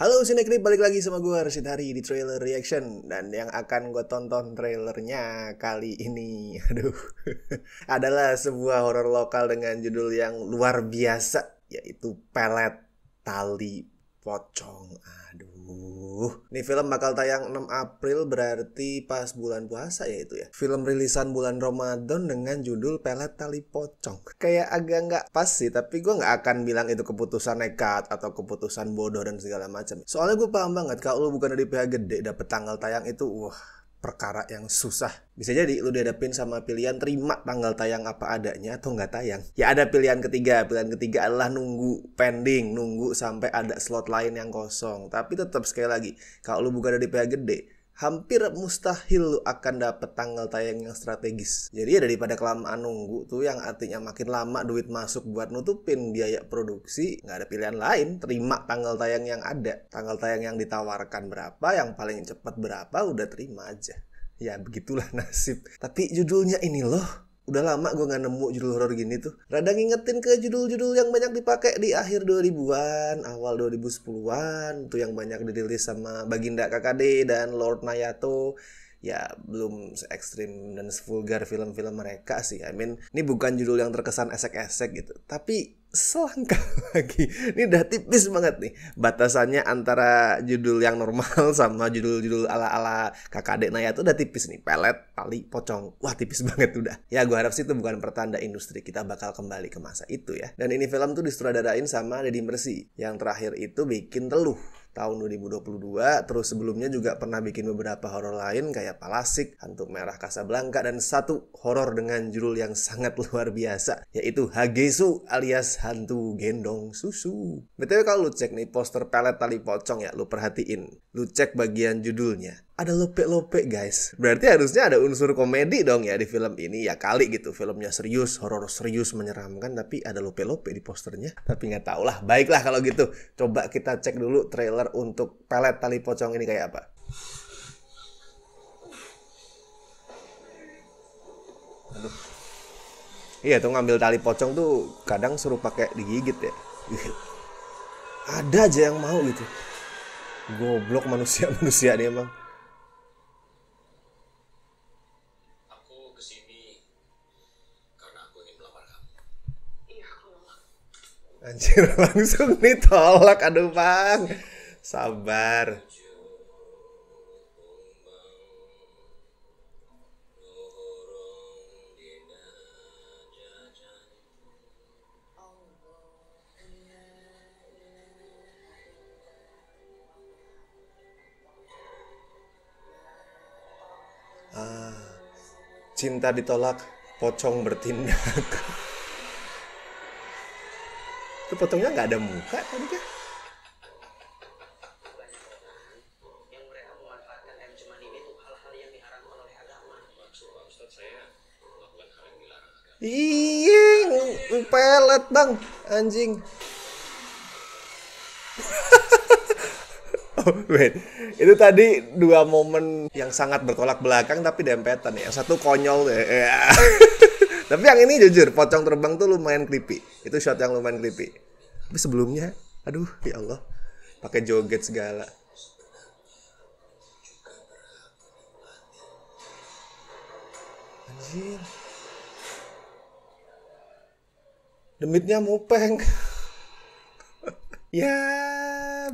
Halo Sinekrip, balik lagi sama gue Resit Hari di Trailer Reaction Dan yang akan gue tonton trailernya kali ini Aduh Adalah sebuah horor lokal dengan judul yang luar biasa Yaitu Pelet Tali Pocong, aduh. Nih film bakal tayang 6 April berarti pas bulan puasa ya itu ya. Film rilisan bulan Ramadan dengan judul Pelet Tali Pocong. Kayak agak nggak pas sih, tapi gue nggak akan bilang itu keputusan nekat atau keputusan bodoh dan segala macam. Soalnya gue paham banget kalau lu bukan dari pihak gede dapet tanggal tayang itu, wah perkara yang susah. Bisa jadi lu dihadapin sama pilihan terima tanggal tayang apa adanya atau nggak tayang. Ya ada pilihan ketiga. Pilihan ketiga adalah nunggu pending, nunggu sampai ada slot lain yang kosong. Tapi tetap sekali lagi, kalau lu bukan dari pihak gede, hampir mustahil akan dapat tanggal tayang yang strategis. Jadi ya daripada kelamaan ah, nunggu tuh yang artinya makin lama duit masuk buat nutupin biaya produksi, nggak ada pilihan lain, terima tanggal tayang yang ada. Tanggal tayang yang ditawarkan berapa, yang paling cepat berapa, udah terima aja. Ya begitulah nasib. Tapi judulnya ini loh, udah lama gue nggak nemu judul horor gini tuh. Rada ngingetin ke judul-judul yang banyak dipakai di akhir 2000-an, awal 2010-an, tuh yang banyak dirilis sama Baginda KKD dan Lord Nayato ya belum se ekstrim dan se vulgar film-film mereka sih. I mean, ini bukan judul yang terkesan esek-esek gitu. Tapi selangkah lagi. Ini udah tipis banget nih batasannya antara judul yang normal sama judul-judul ala-ala kakak Naya itu udah tipis nih. Pelet, tali, pocong. Wah tipis banget udah. Ya gue harap sih itu bukan pertanda industri kita bakal kembali ke masa itu ya. Dan ini film tuh disutradarain sama Deddy Mercy. Yang terakhir itu bikin teluh tahun 2022. Terus sebelumnya juga pernah bikin beberapa horor lain kayak Palasik, Hantu Merah Casablanca dan satu horor dengan judul yang sangat luar biasa yaitu Hagesu alias Hantu Gendong Susu. -betul kalau lu cek nih poster pelet tali pocong ya lu perhatiin. Lu cek bagian judulnya ada lope-lope guys. Berarti harusnya ada unsur komedi dong ya di film ini. Ya kali gitu filmnya serius, horor serius menyeramkan tapi ada lope-lope di posternya. Tapi nggak tau lah. Baiklah kalau gitu. Coba kita cek dulu trailer trailer untuk pelet tali pocong ini kayak apa? Aduh. Iya tuh ngambil tali pocong tuh kadang suruh pakai digigit ya. Ada aja yang mau gitu. Goblok manusia-manusia nih emang. Iya, Anjir langsung nih tolak aduh bang Sabar. Ah, cinta ditolak, pocong bertindak. Itu pocongnya nggak ada muka tadi kan? Iya, pelet bang, anjing. oh, wait. Itu tadi dua momen yang sangat bertolak belakang tapi dempetan ya. satu konyol ya. Eh, ya. tapi yang ini jujur, pocong terbang tuh lumayan creepy. Itu shot yang lumayan creepy. Tapi sebelumnya, aduh ya Allah, pakai joget segala. Anjir. demitnya mupeng ya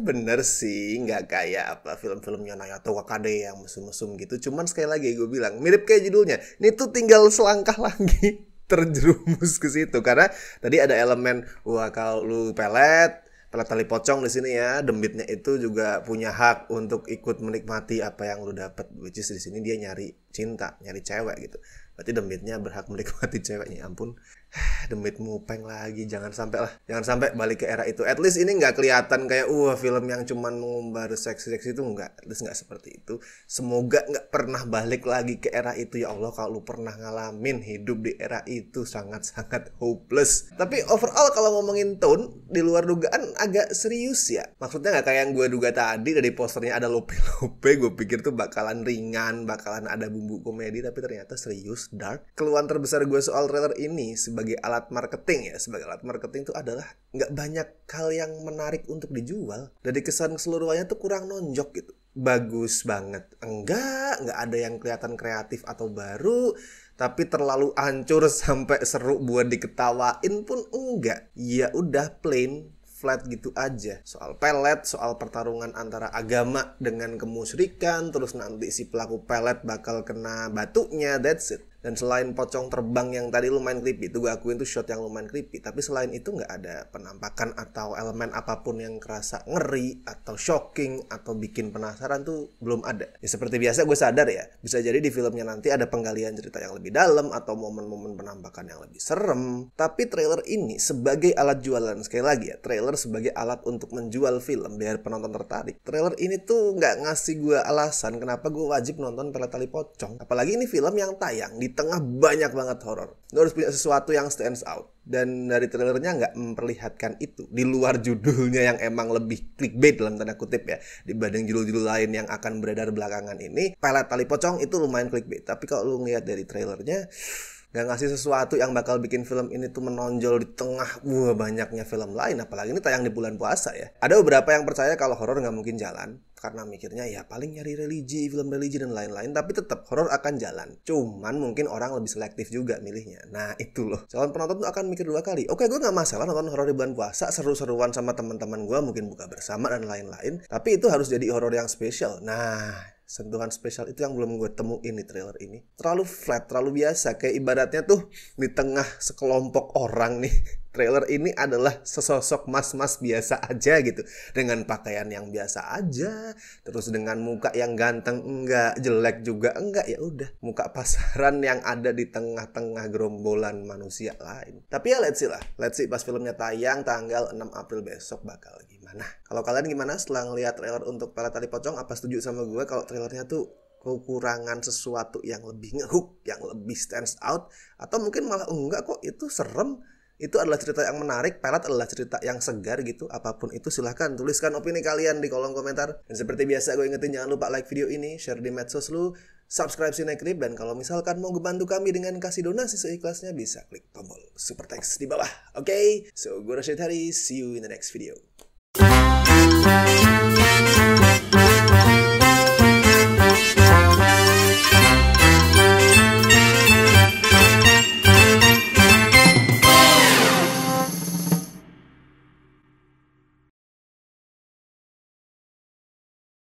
bener sih nggak kayak apa film filmnya naya atau Wakade yang mesum-mesum gitu cuman sekali lagi gue bilang mirip kayak judulnya ini tuh tinggal selangkah lagi terjerumus ke situ karena tadi ada elemen wah kalau lu pelet pelet tali pocong di sini ya demitnya itu juga punya hak untuk ikut menikmati apa yang lu dapat which is di sini dia nyari cinta nyari cewek gitu berarti demitnya berhak menikmati ceweknya ya ampun demit mupeng lagi jangan sampai lah jangan sampai balik ke era itu at least ini nggak kelihatan kayak wah uh, film yang cuman mengumbar seksi seksi itu nggak at least nggak seperti itu semoga nggak pernah balik lagi ke era itu ya Allah kalau lu pernah ngalamin hidup di era itu sangat sangat hopeless tapi overall kalau ngomongin tone di luar dugaan agak serius ya maksudnya nggak kayak yang gue duga tadi dari posternya ada lope lope gue pikir tuh bakalan ringan bakalan ada bumbu komedi tapi ternyata serius dark keluhan terbesar gue soal trailer ini sebagai sebagai alat marketing ya sebagai alat marketing itu adalah nggak banyak hal yang menarik untuk dijual dari kesan keseluruhannya tuh kurang nonjok gitu bagus banget enggak nggak ada yang kelihatan kreatif atau baru tapi terlalu hancur sampai seru buat diketawain pun enggak ya udah plain flat gitu aja soal pelet soal pertarungan antara agama dengan kemusyrikan terus nanti si pelaku pelet bakal kena batuknya that's it dan selain pocong terbang yang tadi lumayan creepy itu gue akuin tuh shot yang lumayan creepy tapi selain itu nggak ada penampakan atau elemen apapun yang kerasa ngeri atau shocking atau bikin penasaran tuh belum ada ya seperti biasa gue sadar ya bisa jadi di filmnya nanti ada penggalian cerita yang lebih dalam atau momen-momen penampakan yang lebih serem tapi trailer ini sebagai alat jualan sekali lagi ya trailer sebagai alat untuk menjual film biar penonton tertarik trailer ini tuh nggak ngasih gue alasan kenapa gue wajib nonton Pela Tali Pocong apalagi ini film yang tayang di tengah banyak banget horor. Lo harus punya sesuatu yang stands out. Dan dari trailernya nggak memperlihatkan itu. Di luar judulnya yang emang lebih clickbait dalam tanda kutip ya. Dibanding judul-judul lain yang akan beredar belakangan ini. Pelet tali pocong itu lumayan clickbait. Tapi kalau lo ngeliat dari trailernya Gak ngasih sesuatu yang bakal bikin film ini tuh menonjol di tengah wah banyaknya film lain apalagi ini tayang di bulan puasa ya ada beberapa yang percaya kalau horor nggak mungkin jalan karena mikirnya ya paling nyari religi, film religi dan lain-lain, tapi tetap horor akan jalan. Cuman mungkin orang lebih selektif juga milihnya. Nah, itu loh. Calon penonton tuh akan mikir dua kali. Oke, gue nggak masalah nonton horor di bulan puasa, seru-seruan sama teman-teman gue, mungkin buka bersama dan lain-lain. Tapi itu harus jadi horor yang spesial. Nah, sentuhan spesial itu yang belum gue temuin di trailer ini terlalu flat terlalu biasa kayak ibaratnya tuh di tengah sekelompok orang nih trailer ini adalah sesosok mas-mas biasa aja gitu dengan pakaian yang biasa aja terus dengan muka yang ganteng enggak jelek juga enggak ya udah muka pasaran yang ada di tengah-tengah gerombolan manusia lain tapi ya let's see lah let's see pas filmnya tayang tanggal 6 April besok bakal gitu gimana kalau kalian gimana setelah ngeliat trailer untuk Para Tali Pocong apa setuju sama gue kalau trailernya tuh kekurangan sesuatu yang lebih ngehook yang lebih stands out atau mungkin malah enggak kok itu serem itu adalah cerita yang menarik, pelat adalah cerita yang segar gitu. Apapun itu silahkan tuliskan opini kalian di kolom komentar. Dan seperti biasa gue ingetin jangan lupa like video ini, share di medsos lu, subscribe Sineklip, dan kalau misalkan mau bantu kami dengan kasih donasi seikhlasnya bisa klik tombol super thanks di bawah. Oke, okay? so gue Rashid Hari, see you in the next video. Thank you.